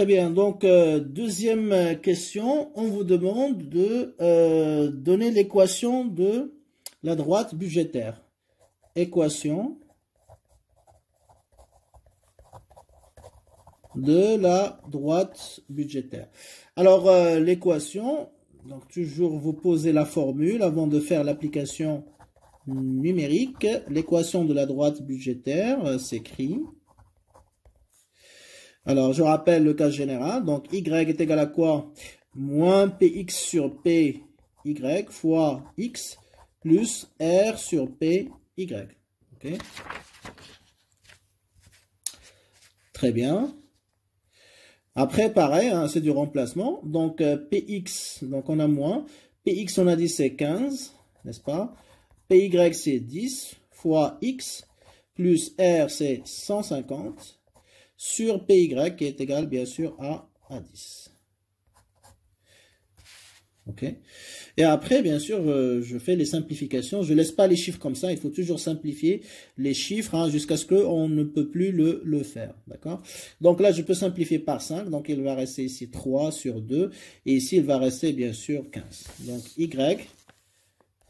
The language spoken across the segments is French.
Très bien, donc euh, deuxième euh, question, on vous demande de euh, donner l'équation de la droite budgétaire. Équation de la droite budgétaire. Alors l'équation, donc toujours vous posez la formule avant de faire l'application numérique. L'équation de la droite budgétaire s'écrit alors, je rappelle le cas général. Donc, y est égal à quoi Moins px sur py fois x plus r sur py. OK Très bien. Après, pareil, hein, c'est du remplacement. Donc, euh, px, donc on a moins. px, on a dit c'est 15, n'est-ce pas py, c'est 10 fois x plus r, c'est 150 sur PY qui est égal bien sûr à, 10. Et après, bien sûr, euh, je fais les simplifications. Je ne laisse pas les chiffres comme ça. Il faut toujours simplifier les chiffres hein, jusqu'à ce qu'on ne peut plus le, le faire. D'accord Donc là, je peux simplifier par 5. Donc il va rester ici 3 sur 2. Et ici, il va rester, bien sûr, 15. Donc Y,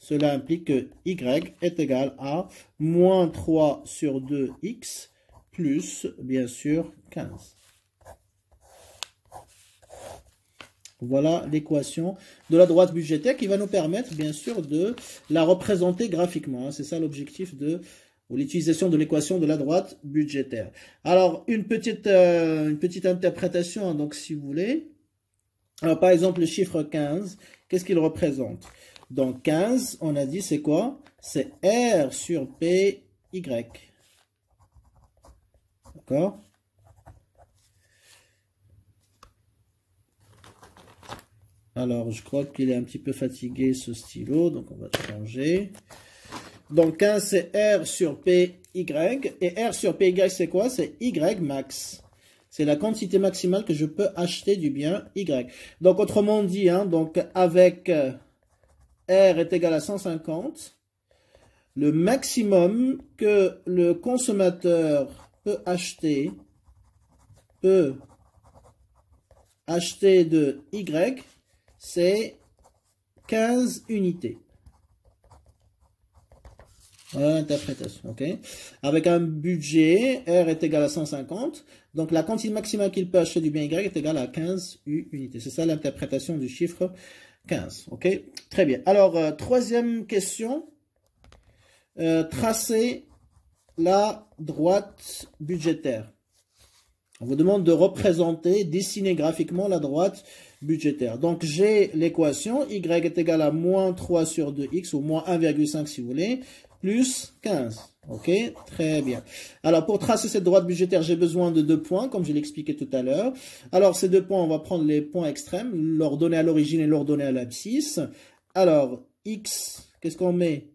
cela implique que Y est égal à moins 3 sur 2X plus, bien sûr, 15. Voilà l'équation de la droite budgétaire qui va nous permettre, bien sûr, de la représenter graphiquement. Hein. C'est ça l'objectif de l'utilisation de l'équation de la droite budgétaire. Alors, une petite, euh, une petite interprétation, hein, donc, si vous voulez. Alors, par exemple, le chiffre 15, qu'est-ce qu'il représente Donc, 15, on a dit, c'est quoi C'est R sur PY. Alors, je crois qu'il est un petit peu fatigué ce stylo, donc on va changer. Donc 1 c'est R sur PY. Et R sur PY, c'est quoi C'est Y max. C'est la quantité maximale que je peux acheter du bien Y. Donc, autrement dit, hein, donc avec euh, R est égal à 150, le maximum que le consommateur acheter, peut acheter de Y, c'est 15 unités. Voilà l'interprétation, ok Avec un budget, R est égal à 150. Donc, la quantité maximale qu'il peut acheter du bien Y est égale à 15 unités. C'est ça l'interprétation du chiffre 15, ok Très bien. Alors, euh, troisième question. Euh, tracer la droite budgétaire. On vous demande de représenter, dessiner graphiquement la droite budgétaire. Donc j'ai l'équation y est égal à moins 3 sur 2x ou moins 1,5 si vous voulez, plus 15. Ok, très bien. Alors pour tracer cette droite budgétaire, j'ai besoin de deux points, comme je l'expliquais tout à l'heure. Alors ces deux points, on va prendre les points extrêmes, l'ordonnée à l'origine et l'ordonnée à l'abscisse. Alors x, qu'est-ce qu'on met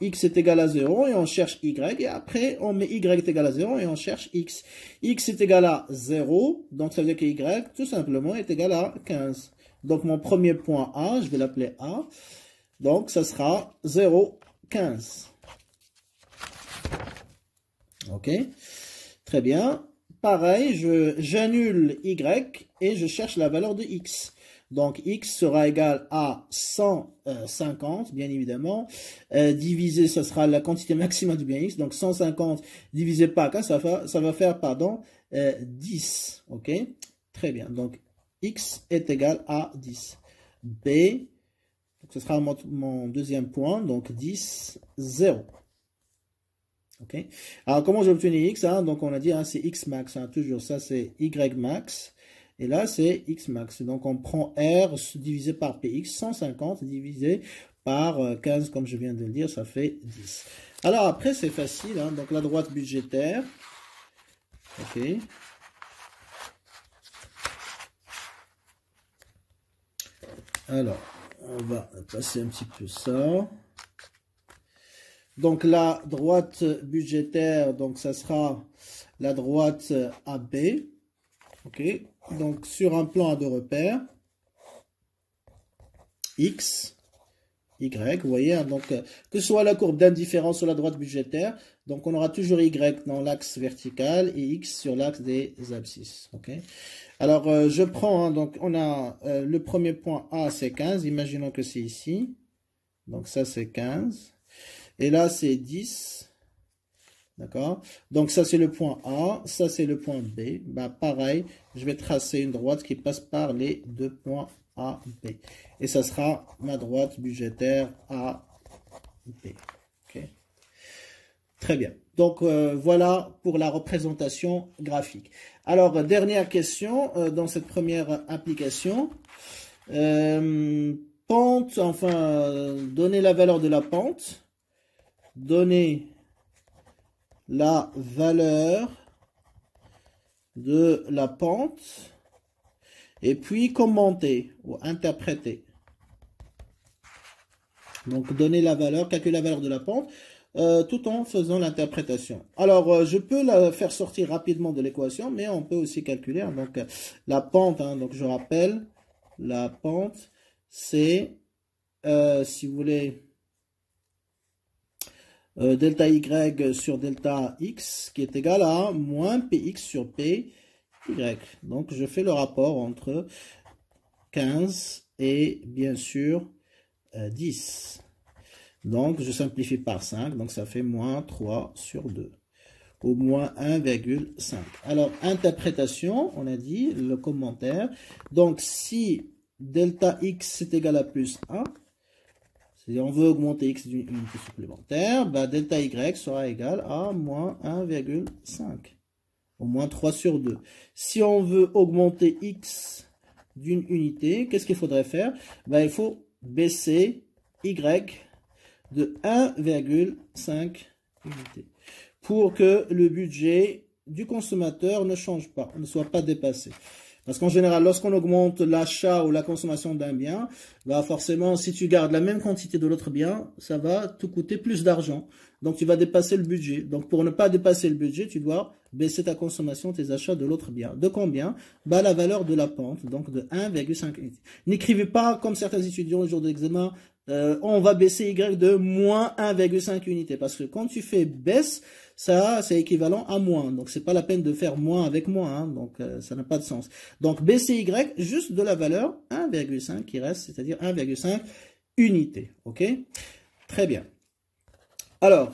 x est égal à 0 et on cherche y, et après on met y est égal à 0 et on cherche x. x est égal à 0, donc ça veut dire que y tout simplement est égal à 15. Donc mon premier point A, je vais l'appeler A, donc ça sera 0, 15. Ok, très bien. Pareil, j'annule y et je cherche la valeur de x. Donc x sera égal à 150, bien évidemment. Euh, divisé, ce sera la quantité maximale du bien x. Donc 150 divisé par k, ça va, faire pardon, 10. Euh, OK Très bien. Donc x est égal à 10. B, ce sera mon, deuxième point, donc 10, 0. OK Alors comment j'ai obtenu x hein? Donc on a dit hein, c'est x max, hein. toujours ça c'est y max et là, c'est x max. Donc, on prend R divisé par px, 150 divisé par 15, euh, comme je viens de le dire, ça fait 10. Alors, après, c'est facile. Hein. Donc, la droite budgétaire. OK. Alors, on va passer un petit peu ça. Donc la droite budgétaire, donc ça sera la droite AB. OK donc sur un plan à deux repères, X, Y, vous voyez, hein, donc euh, que ce soit la courbe d'indifférence sur la droite budgétaire, donc on aura toujours Y dans l'axe vertical et X sur l'axe des abscisses. ok Alors euh, je prends, hein, donc on a euh, le premier point A c'est 15, imaginons que c'est ici, donc ça c'est 15, et là c'est 10, D'accord Donc ça c'est le point A, ça c'est le point B. Bah, pareil, je vais tracer une droite qui passe par les deux points A, B. Et ça sera ma droite budgétaire A, B. Très bien. Donc euh, voilà pour la représentation graphique. Alors, dernière question euh, dans cette première application. Euh, pente, enfin, donner la valeur de la pente. Donner la valeur de la pente et puis commenter ou interpréter. Donc donner la valeur, calculer la valeur de la pente euh, tout en faisant l'interprétation. Alors euh, je peux la faire sortir rapidement de l'équation mais on peut aussi calculer hein. donc euh, la pente hein. donc je rappelle la pente c'est si vous voulez euh, delta y sur delta x qui est égal à moins px sur py. Donc je fais le rapport entre 15 et bien sûr 10. Euh, donc je simplifie par 5, donc ça fait moins 3 sur 2 au moins 1,5. Alors, interprétation, on a dit, le commentaire. Donc, si delta x est égal à plus 1, si on veut augmenter x d'une unité supplémentaire, bah, delta y sera égal à moins 1,5, au moins 3 sur 2. Si on veut augmenter x d'une unité, qu'est-ce qu'il faudrait faire bah, Il faut baisser y de 1,5 unité pour que le budget du consommateur ne change pas, ne soit pas dépassé. Parce qu'en général, lorsqu'on augmente l'achat ou la consommation d'un bien, bah forcément, si tu gardes la même quantité de l'autre bien, ça va te coûter plus d'argent. Donc, tu vas dépasser le budget. Donc, pour ne pas dépasser le budget, tu dois baisser ta consommation, tes achats de l'autre bien. De combien bah, La valeur de la pente, donc de 1,5. N'écrivez pas, comme certains étudiants le jour de l'examen, euh, on va baisser Y de moins 1,5 unité. Parce que quand tu fais baisse, ça c'est équivalent à moins. Donc c'est pas la peine de faire moins avec moins, hein. donc euh, ça n'a pas de sens. Donc BCY, juste de la valeur 1,5 qui reste, c'est-à-dire 1,5 unité. Ok Très bien. Alors,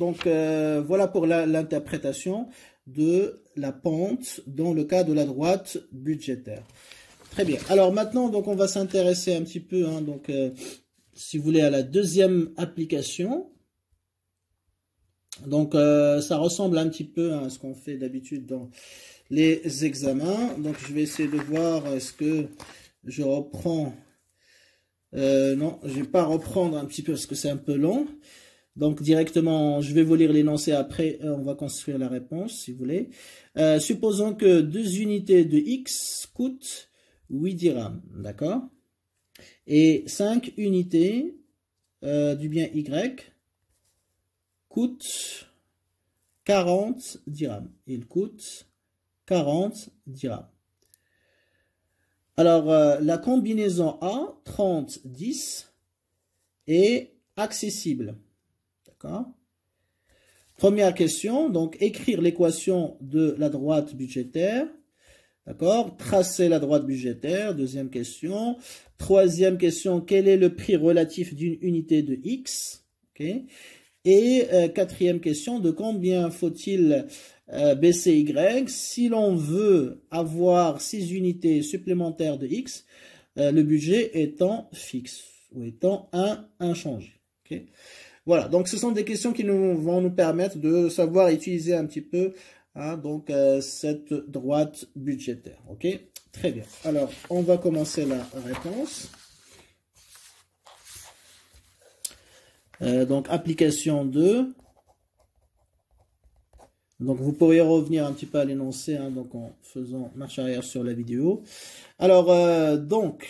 donc euh, voilà pour l'interprétation de la pente dans le cas de la droite budgétaire. Très bien. Alors maintenant, donc on va s'intéresser un petit peu, hein. donc euh, si vous voulez, à la deuxième application donc euh, ça ressemble un petit peu à ce qu'on fait d'habitude dans les examens. Donc je vais essayer de voir est-ce que je reprends. Euh, non, je ne vais pas reprendre un petit peu parce que c'est un peu long. Donc directement, je vais vous lire l'énoncé après, euh, on va construire la réponse si vous voulez. supposons que deux unités de X coûtent 8 dirhams, d'accord Et cinq unités du bien Y coûte 40 dirhams. Il coûte 40 dirhams. Alors, euh, la combinaison A, 30, 10, est accessible. D'accord Première question, donc écrire l'équation de la droite budgétaire. D'accord Tracer la droite budgétaire, deuxième question. Troisième question, quel est le prix relatif d'une unité de X okay. Et euh, quatrième question, de combien faut-il euh, baisser y si l'on veut avoir 6 unités supplémentaires de x, euh, le budget étant fixe ou étant un, inchangé. voilà, donc ce sont des questions qui nous vont nous permettre de savoir utiliser un petit peu hein, donc cette droite budgétaire. Ok, très bien. Alors on va commencer la réponse. Euh, donc application 2. Donc vous pourriez revenir un petit peu à l'énoncé hein, donc en faisant marche arrière sur la vidéo. Alors euh, donc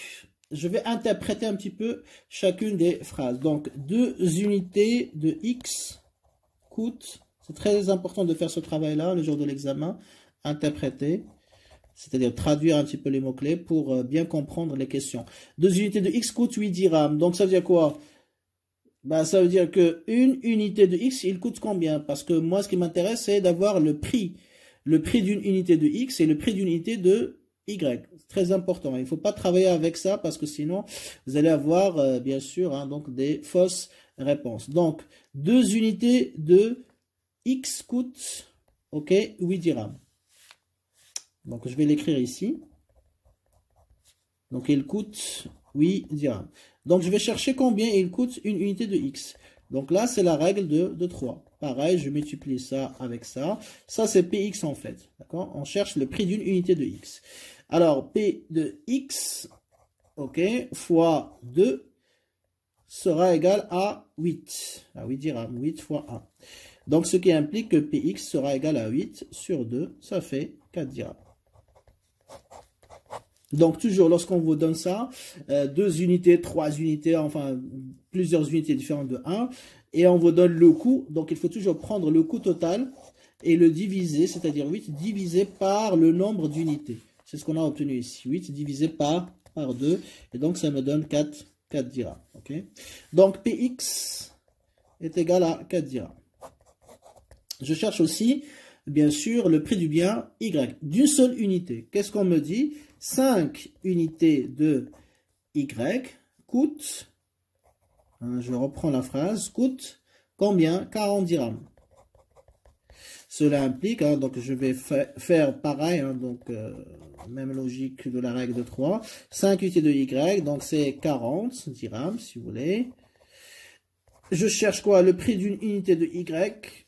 je vais interpréter un petit peu chacune des phrases. Donc deux unités de x coûtent. C'est très important de faire ce travail là le jour de l'examen. Interpréter c'est-à-dire traduire un petit peu les mots-clés pour euh, bien comprendre les questions. Deux unités de x coûtent 8 dirhams. Donc ça veut dire quoi bah, ça veut dire que une unité de x, il coûte combien Parce que moi, ce qui m'intéresse, c'est d'avoir le prix. Le prix d'une unité de x et le prix d'une unité de y. C'est très important. Il ne faut pas travailler avec ça parce que sinon, vous allez avoir, euh, bien sûr, hein, donc des fausses réponses. Donc, deux unités de x coûtent, ok, 8 dirhams. Donc, je vais l'écrire ici. Donc, il coûte 8 dirhams. Donc je vais chercher combien il coûte une unité de x. Donc là, c'est la règle de, 3. Pareil, je multiplie ça avec ça. Ça, c'est px en fait. D'accord On cherche le prix d'une unité de x. Alors, p de x, ok, fois 2 sera égal à 8. À 8 dirhams, 8 fois 1. Donc, ce qui implique que px sera égal à 8 sur 2, ça fait 4 dirhams. Donc toujours lorsqu'on vous donne ça, euh, deux unités, trois unités, enfin plusieurs unités différentes de 1, et on vous donne le coût, donc il faut toujours prendre le coût total et le diviser, c'est-à-dire 8 divisé par le nombre d'unités. C'est ce qu'on a obtenu ici, 8 divisé par, par 2, et donc ça me donne 4, 4 dirhams. donc PX est égal à 4 dirhams. Je cherche aussi, bien sûr, le prix du bien Y, d'une seule unité. Qu'est-ce qu'on me dit 5 unités de Y coûte, hein, je reprends la phrase, coûte combien 40 dirhams. Cela implique, hein, donc je vais faire pareil, hein, donc euh, même logique de la règle de 3, 5 unités de Y, donc c'est 40 dirhams si vous voulez. Je cherche quoi Le prix d'une unité de Y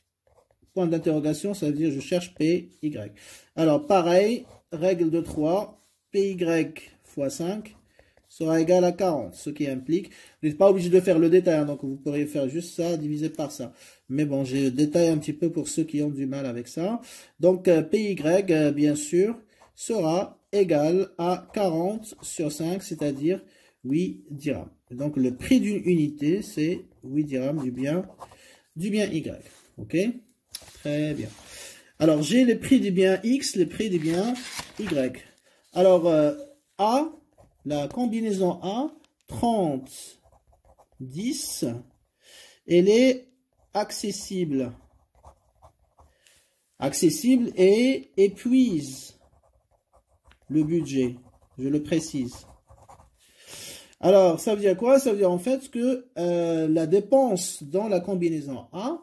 point d'interrogation, ça veut dire je cherche P, Y. Alors, pareil, règle de 3, PY fois 5 sera égal à 40, ce qui implique, vous n'êtes pas obligé de faire le détail, hein, donc vous pourriez faire juste ça, divisé par ça. Mais bon, j'ai détail un petit peu pour ceux qui ont du mal avec ça. Donc, euh, PY, euh, bien sûr, sera égal à 40 sur 5, c'est-à-dire 8 dirhams. Donc, le prix d'une unité, c'est 8 dirhams du bien, du bien Y. OK Très bien. Alors, j'ai le prix du bien X, le prix du bien Y. Alors, euh, A, la combinaison A, 30, 10, elle est accessible. Accessible et épuise le budget, je le précise. Alors, ça veut dire quoi Ça veut dire en fait que euh, la dépense dans la combinaison A,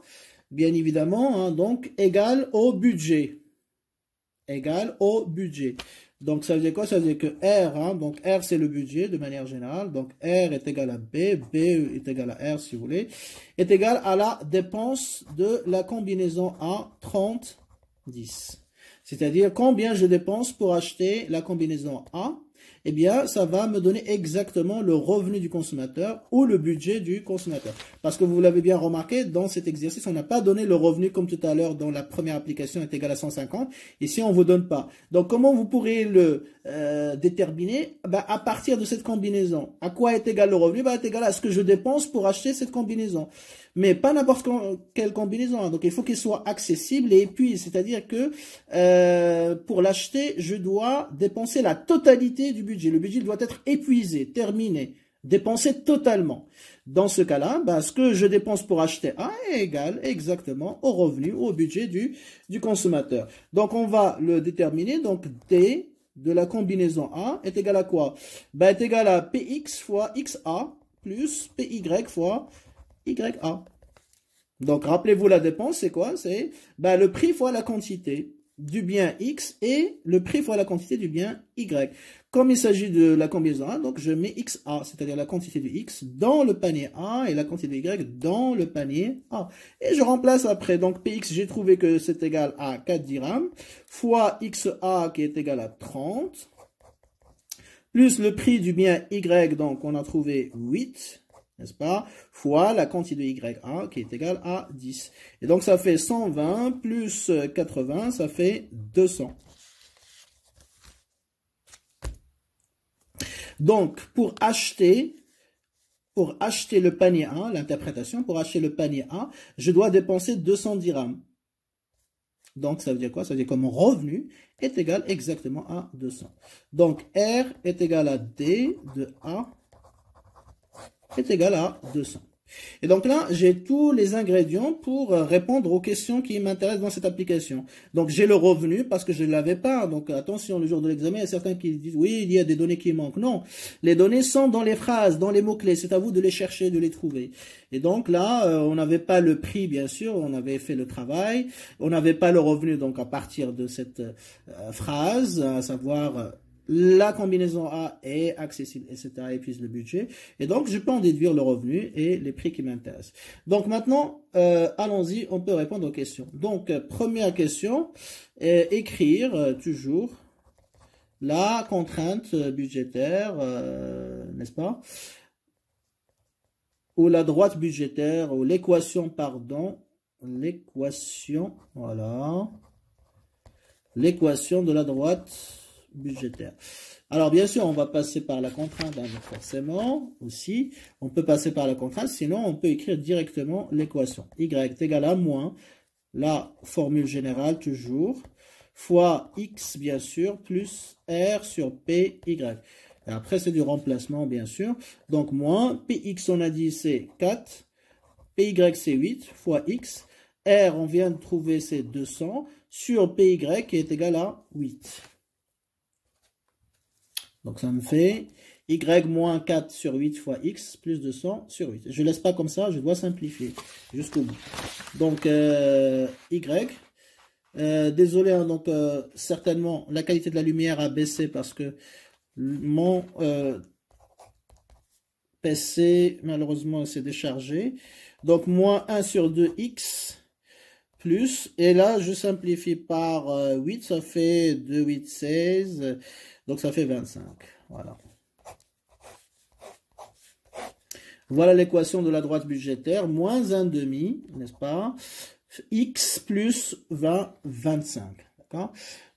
bien évidemment, hein, donc égale au budget. Égale au budget. Donc ça veut dire quoi Ça veut dire que R, hein, donc R c'est le budget de manière générale, donc R est égal à B, B est égal à R si vous voulez, est égal à la dépense de la combinaison A 30-10. C'est-à-dire combien je dépense pour acheter la combinaison A eh bien, ça va me donner exactement le revenu du consommateur ou le budget du consommateur. Parce que vous l'avez bien remarqué, dans cet exercice, on n'a pas donné le revenu comme tout à l'heure dans la première application est égal à 150. Ici, on ne vous donne pas. Donc, comment vous pourrez le euh, déterminer Ben, À partir de cette combinaison. À quoi est égal le revenu Ben, Est égal à ce que je dépense pour acheter cette combinaison mais pas n'importe quelle combinaison. Hein. Donc il faut qu'il soit accessible et épuisé. c'est-à-dire que euh, pour l'acheter, je dois dépenser la totalité du budget. Le budget doit être épuisé, terminé, dépensé totalement. Dans ce cas-là, bah, ce que je dépense pour acheter A est égal exactement au revenu, au budget du, du consommateur. Donc on va le déterminer, donc D de la combinaison A est égal à quoi bah, Est égal à PX fois XA plus PY fois a. Donc rappelez-vous la dépense, c'est quoi C'est ben, le prix fois la quantité du bien X et le prix fois la quantité du bien Y. Comme il s'agit de la combinaison A, donc je mets XA, c'est-à-dire la quantité du X dans le panier A et la quantité de Y dans le panier A. Et je remplace après, donc PX, j'ai trouvé que c'est égal à 4 dirhams, fois XA qui est égal à 30, plus le prix du bien Y, donc on a trouvé 8, n'est-ce pas, fois la quantité de YA qui est égale à 10. Et donc ça fait 120 plus 80, ça fait 200. Donc pour acheter, pour acheter le panier A, l'interprétation, pour acheter le panier A, je dois dépenser 200 dirhams. Donc ça veut dire quoi Ça veut dire que mon revenu est égal exactement à 200. Donc R est égal à D de A est égal à 200. Et donc là, j'ai tous les ingrédients pour euh, répondre aux questions qui m'intéressent dans cette application. Donc j'ai le revenu parce que je ne l'avais pas. Donc attention, le jour de l'examen, il y a certains qui disent oui, il y a des données qui manquent. Non, les données sont dans les phrases, dans les mots-clés. C'est à vous de les chercher, de les trouver. Et donc là, euh, on n'avait pas le prix, bien sûr, on avait fait le travail, on n'avait pas le revenu, donc à partir de cette euh, phrase, à savoir la combinaison A est accessible, etc., puis le budget. Et donc, je peux en déduire le revenu et les prix qui m'intéressent. Donc maintenant, euh, allons-y, on peut répondre aux questions. Donc, euh, première question, euh, écrire toujours la contrainte budgétaire, n'est-ce pas Ou la droite budgétaire, ou l'équation, pardon, l'équation, voilà, l'équation de la droite budgétaire. Alors bien sûr, on va passer par la contrainte, hein, forcément, aussi. On peut passer par la contrainte, sinon on peut écrire directement l'équation. y est égal à moins la formule générale toujours, fois x bien sûr, plus r sur py. après, c'est du remplacement, bien sûr. Donc, moins px, on a dit, c'est 4. py, c'est 8 fois x. r, on vient de trouver, c'est 200 sur py qui est égal à 8. Donc ça me fait y moins 4 sur 8 fois x plus 200 sur 8. Je ne laisse pas comme ça, je dois simplifier jusqu'au bout. Donc euh, y, euh, désolé, hein, donc euh, certainement la qualité de la lumière a baissé parce que mon PC malheureusement s'est déchargé. Donc moins 1 sur 2x plus, et là je simplifie par 8, ça fait 2, 8, 16. Donc ça fait 25. Voilà. Voilà l'équation de la droite budgétaire. Moins un demi, n'est-ce pas X plus 20, 25. D'accord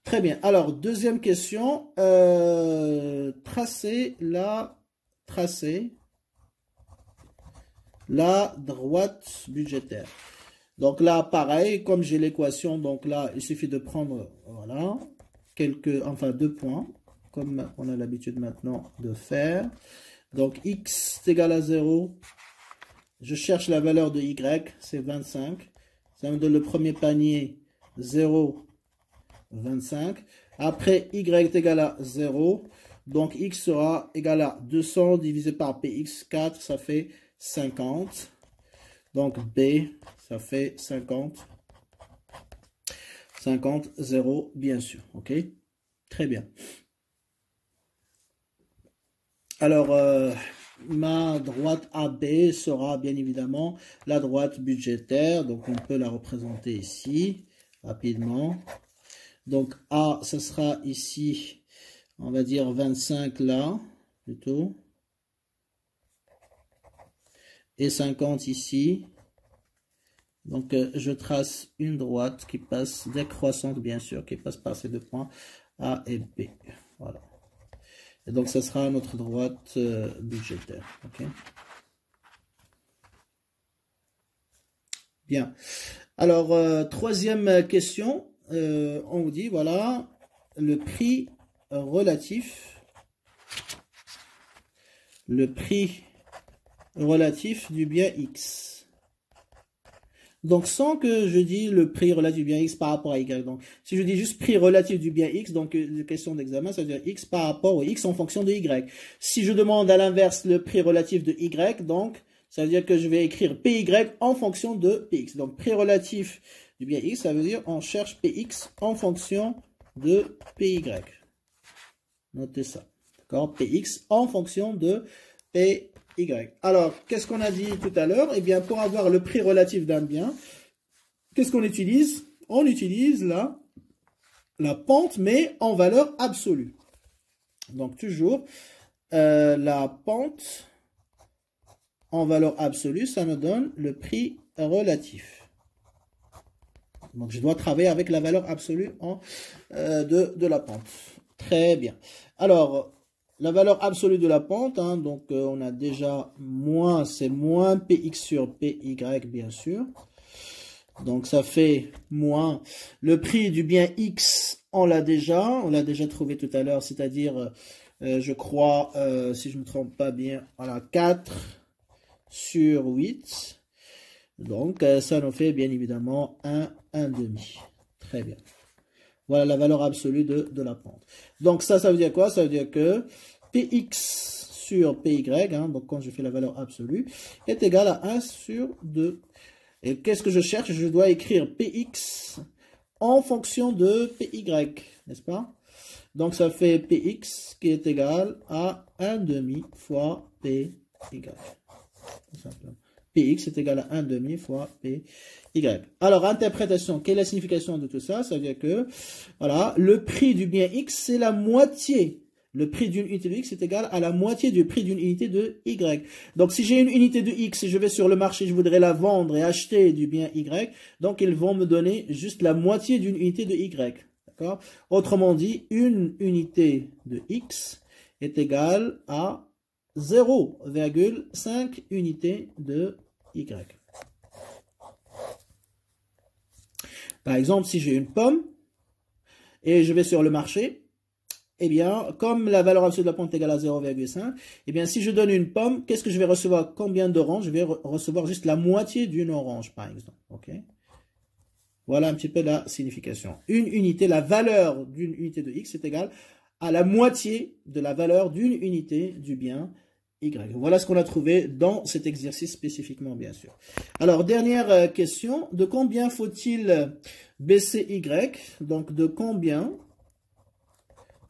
Très bien. Alors, deuxième question. Euh, tracer la... Tracer la droite budgétaire. Donc là, pareil, comme j'ai l'équation, donc là, il suffit de prendre, voilà, quelques, enfin, deux points comme on a l'habitude maintenant de faire. Donc x est égal à 0. Je cherche la valeur de y, c'est 25. Ça me donne le premier panier 0, 25. Après, y est égal à 0. Donc x sera égal à 200 divisé par px, 4, ça fait 50. Donc b, ça fait 50. 50, 0, bien sûr. OK Très bien. Alors, euh, ma droite AB sera bien évidemment la droite budgétaire. Donc, on peut la représenter ici, rapidement. Donc, A, ce sera ici, on va dire 25 là, plutôt. Et 50 ici. Donc, euh, je trace une droite qui passe décroissante, bien sûr, qui passe par ces deux points A et B. Voilà. Et donc, ça sera notre droite euh, budgétaire. Bien. Alors, euh, troisième question. Euh, on vous dit, voilà, le prix relatif. Le prix relatif du bien X. Donc sans que je dise le prix relatif du bien x par rapport à y. Donc si je dis juste prix relatif du bien x, donc une euh, question d'examen, ça veut dire x par rapport au x en fonction de y. Si je demande à l'inverse le prix relatif de y, donc ça veut dire que je vais écrire py en fonction de px. Donc prix relatif du bien x, ça veut dire on cherche px en fonction de py. Notez ça. D'accord Px en fonction de py. Alors, qu'est-ce qu'on a dit tout à l'heure Eh bien, pour avoir le prix relatif d'un bien, qu'est-ce qu'on utilise On utilise la, la pente, mais en valeur absolue. Donc, toujours, euh, la pente en valeur absolue, ça nous donne le prix relatif. Donc, je dois travailler avec la valeur absolue euh, de, de la pente. Très bien. Alors, la valeur absolue de la pente, hein, donc euh, on a déjà moins, c'est moins px sur py bien sûr. Donc ça fait moins le prix du bien x, on l'a déjà, on l'a déjà trouvé tout à l'heure, c'est-à-dire, euh, euh, je crois, si je ne me trompe pas bien, voilà, 4 sur 8. Donc ça nous fait bien évidemment 1, 1 demi. Très bien. Voilà la valeur absolue de, de la pente. Donc ça, ça veut dire quoi Ça veut dire que Px sur Py, hein, donc quand je fais la valeur absolue, est égal à 1 sur 2. Et qu'est-ce que je cherche Je dois écrire Px en fonction de Py, n'est-ce pas Donc ça fait Px qui est égal à 1 demi fois Py. Px est égal à 1 demi fois Py. Alors, interprétation, quelle est la signification de tout ça Ça veut dire que, voilà, le prix du bien X, c'est la moitié le prix d'une unité de X est égal à la moitié du prix d'une unité de Y. Donc si j'ai une unité de X et je vais sur le marché, je voudrais la vendre et acheter du bien Y, donc ils vont me donner juste la moitié d'une unité de Y. D'accord Autrement dit, une unité de X est égale à 0,5 unité de Y. Par exemple, si j'ai une pomme et je vais sur le marché, eh bien, comme la valeur absolue de la pomme est égale à 0,5, eh bien, si je donne une pomme, qu'est-ce que je vais recevoir Combien d'oranges Je vais recevoir juste la moitié d'une orange, par exemple. Ok Voilà un petit peu la signification. Une unité, la valeur d'une unité de x est égale à la moitié de la valeur d'une unité du bien y. Voilà ce qu'on a trouvé dans cet exercice spécifiquement, bien sûr. Alors, dernière euh, question. De combien faut-il baisser y Donc, de combien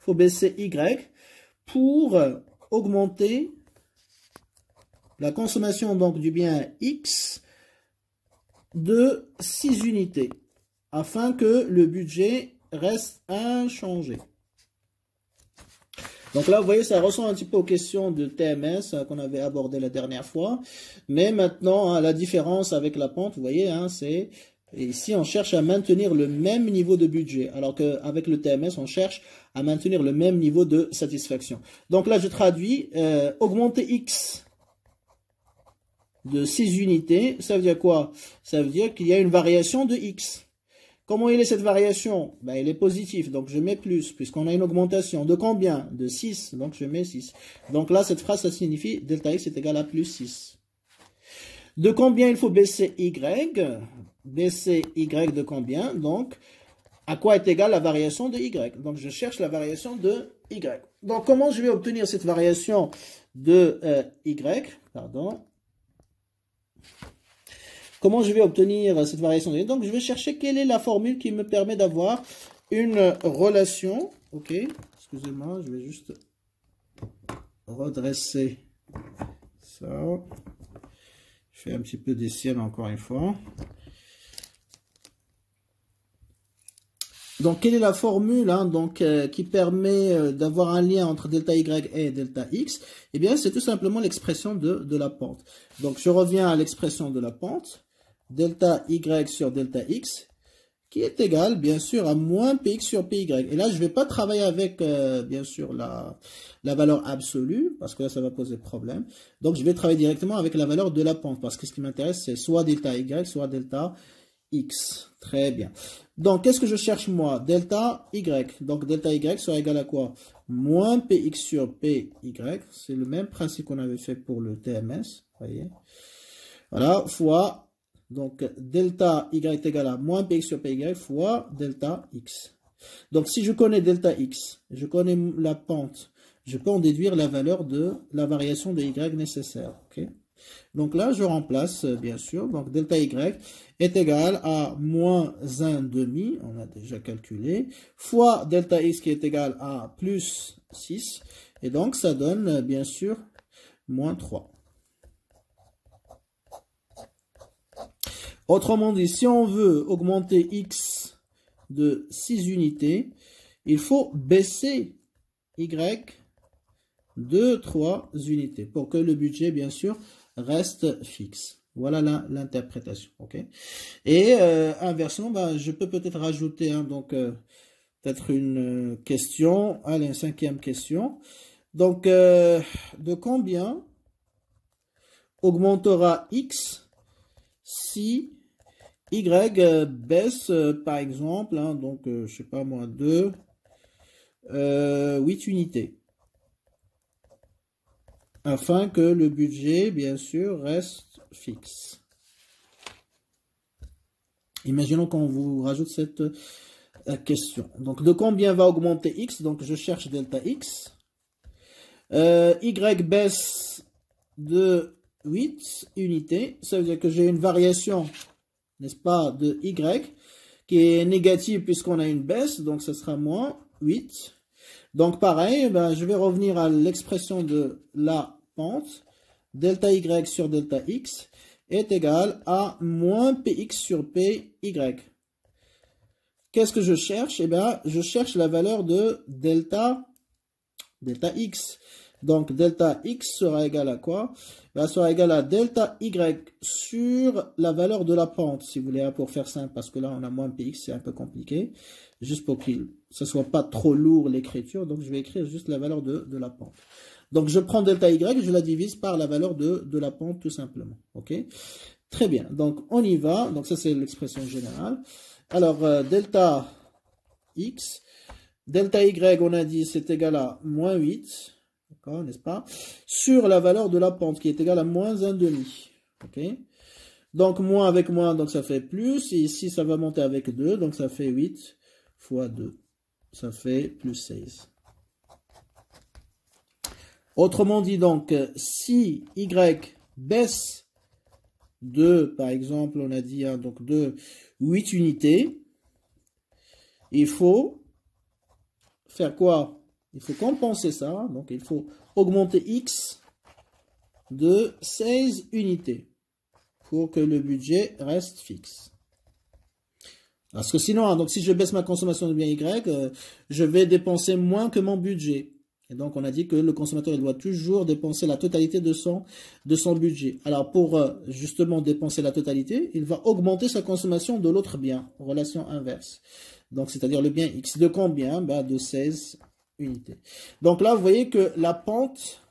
faut baisser Y pour augmenter la consommation donc du bien X de 6 unités afin que le budget reste inchangé. Donc là, vous voyez, ça ressemble un petit peu aux questions de TMS euh, qu'on avait abordées la dernière fois. Mais maintenant, hein, la différence avec la pente, vous voyez, hein, c'est ici, on cherche à maintenir le même niveau de budget. Alors qu'avec le TMS, on cherche à maintenir le même niveau de satisfaction. Donc là, je traduis euh, augmenter x de 6 unités, ça veut dire quoi Ça veut dire qu'il y a une variation de x. Comment il est cette variation Elle ben, elle est positive, donc je mets plus, puisqu'on a une augmentation. De combien De 6, donc je mets 6. Donc là, cette phrase, ça signifie delta x est égal à plus 6. De combien il faut baisser y Baisser y de combien Donc, à quoi est égale la variation de y. Donc je cherche la variation de y. Donc comment je vais obtenir cette variation de euh, y Pardon. Comment je vais obtenir cette variation de y Donc je vais chercher quelle est la formule qui me permet d'avoir une relation. Ok, excusez-moi, je vais juste redresser ça. Je fais un petit peu des ciels encore une fois. Donc, quelle est la formule hein, donc, euh, qui permet euh, d'avoir un lien entre delta y et delta x Eh bien, c'est tout simplement l'expression de, la pente. Donc, je reviens à l'expression de la pente, delta y sur delta x, qui est égal, bien sûr, à moins px sur py. Et là, je ne vais pas travailler avec, euh, bien sûr, la, la valeur absolue, parce que là, ça va poser problème. Donc, je vais travailler directement avec la valeur de la pente, parce que ce qui m'intéresse, c'est soit delta y, soit delta x. Très bien. Donc, qu'est-ce que je cherche moi Delta y. Donc, delta y sera égal à quoi Moins px sur py. C'est le même principe qu'on avait fait pour le TMS. voyez Voilà, fois. Donc, delta y est égal à moins px sur py fois delta x. Donc, si je connais delta x, je connais la pente, je peux en déduire la valeur de la variation de y nécessaire. ok donc là, je remplace, euh, bien sûr, donc delta Y est égal à moins 1 demi, on a déjà calculé, fois delta X qui est égal à plus 6, et donc ça donne, euh, bien sûr, moins 3. Autrement dit, si on veut augmenter X de 6 unités, il faut baisser Y de 3 unités pour que le budget, bien sûr, reste fixe. Voilà l'interprétation. Et euh, inversement, ben, je peux peut-être rajouter hein, donc euh, peut-être une euh, question. Allez, une cinquième question. Donc, de combien augmentera x si y baisse, par exemple, hein, donc, je sais pas moins 2 8 unités afin que le budget, bien sûr, reste fixe. Imaginons qu'on vous rajoute cette euh, question. Donc, de combien va augmenter x Donc, je cherche delta x. Euh, y baisse de 8 unités. Ça veut dire que j'ai une variation, n'est-ce pas, de y qui est négative puisqu'on a une baisse. Donc, ce sera moins 8. Donc pareil, eh ben, je vais revenir à l'expression de la pente. Delta Y sur delta X est égal à moins PX sur PY. Qu'est-ce que je cherche Eh bien, je cherche la valeur de delta, delta X. Donc delta x sera égal à quoi Va ben, Sera égal à delta y sur la valeur de la pente, si vous voulez, hein, pour faire simple, parce que là on a moins px, c'est un peu compliqué, juste pour qu'il ne soit pas trop lourd l'écriture, donc je vais écrire juste la valeur de, la pente. Donc je prends delta y, je la divise par la valeur de, la pente tout simplement. Ok Très bien, donc on y va, donc ça c'est l'expression générale. Alors euh, delta x, delta y on a dit c'est égal à moins 8, n'est-ce pas Sur la valeur de la pente qui est égale à moins 1,5. Ok donc moins avec moins, donc ça fait plus. Et ici, ça va monter avec 2, donc ça fait 8 fois 2. Ça fait plus 16. Autrement dit, donc, si Y baisse de, par exemple, on a dit, hein, donc de 8 unités, il faut faire quoi il faut compenser ça, donc il faut augmenter X de 16 unités pour que le budget reste fixe. Parce que sinon, hein, donc si je baisse ma consommation de bien Y, euh, je vais dépenser moins que mon budget. Et donc on a dit que le consommateur doit toujours dépenser la totalité de son, de son budget. Alors pour euh, justement dépenser la totalité, il va augmenter sa consommation de l'autre bien, relation inverse. Donc c'est-à-dire le bien X de combien bah, De 16 unité. Donc là, vous voyez que la pente,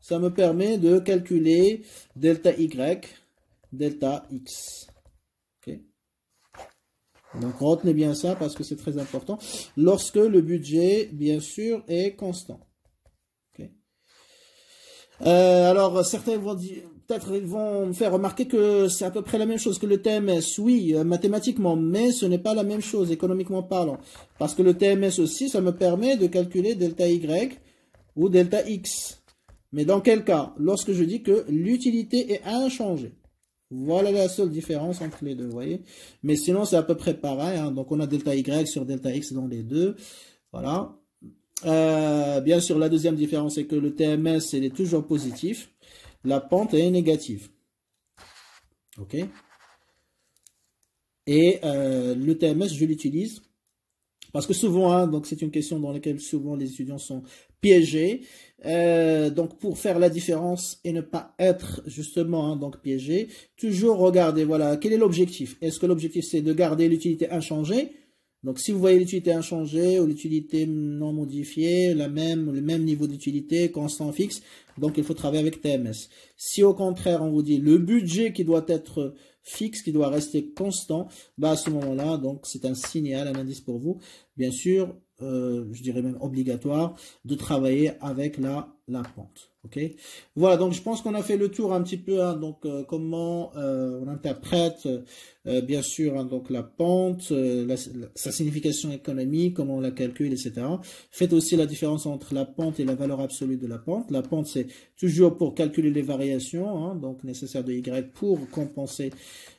ça me permet de calculer delta Y, delta X. Donc retenez bien ça parce que c'est très important. Lorsque le budget, bien sûr, est constant. Euh, alors, certains vont dire, peut-être ils vont faire remarquer que c'est à peu près la même chose que le TMS. Oui, euh, mathématiquement, mais ce n'est pas la même chose économiquement parlant. Parce que le TMS aussi, ça me permet de calculer delta Y ou delta X. Mais dans quel cas Lorsque je dis que l'utilité est inchangée. Voilà la seule différence entre les deux, vous voyez. Mais sinon, c'est à peu près pareil. Hein. Donc, on a delta Y sur delta X dans les deux. Voilà. Euh, bien sûr, la deuxième différence, c'est que le TMS, il est toujours positif la pente est négative. Ok Et euh, le TMS, je l'utilise parce que souvent, hein, donc c'est une question dans laquelle souvent les étudiants sont piégés. Euh, donc pour faire la différence et ne pas être justement hein, donc piégé, toujours regarder voilà quel est l'objectif. Est-ce que l'objectif c'est de garder l'utilité inchangée donc si vous voyez l'utilité inchangée ou l'utilité non modifiée, la même, le même niveau d'utilité, constant fixe, donc il faut travailler avec TMS. Si au contraire on vous dit le budget qui doit être fixe, qui doit rester constant, bah à ce moment-là, donc c'est un signal, un indice pour vous, bien sûr, euh, je dirais même obligatoire, de travailler avec la la pente. Ok. Voilà, donc je pense qu'on a fait le tour un petit peu. Hein, euh, comment euh, on interprète, euh, bien sûr, hein, la pente, sa signification économique, comment on la calcule, etc. Faites aussi la différence entre la pente et la valeur absolue de la pente. La pente, c'est toujours pour calculer les variations, hein, donc nécessaire de y pour compenser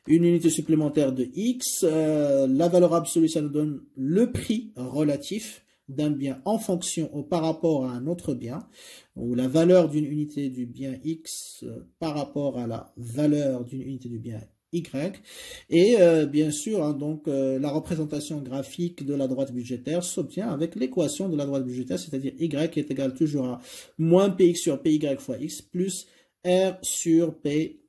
une unité supplémentaire de x. la valeur absolue, ça nous donne le prix relatif d'un bien en fonction ou par rapport à un autre bien, ou la valeur d'une unité du bien X euh, par rapport à la valeur d'une unité du bien y. Et euh, bien sûr, hein, donc euh, la représentation graphique de la droite budgétaire s'obtient avec l'équation de la droite budgétaire, c'est-à-dire y est égal toujours à moins px sur py fois x plus r sur py.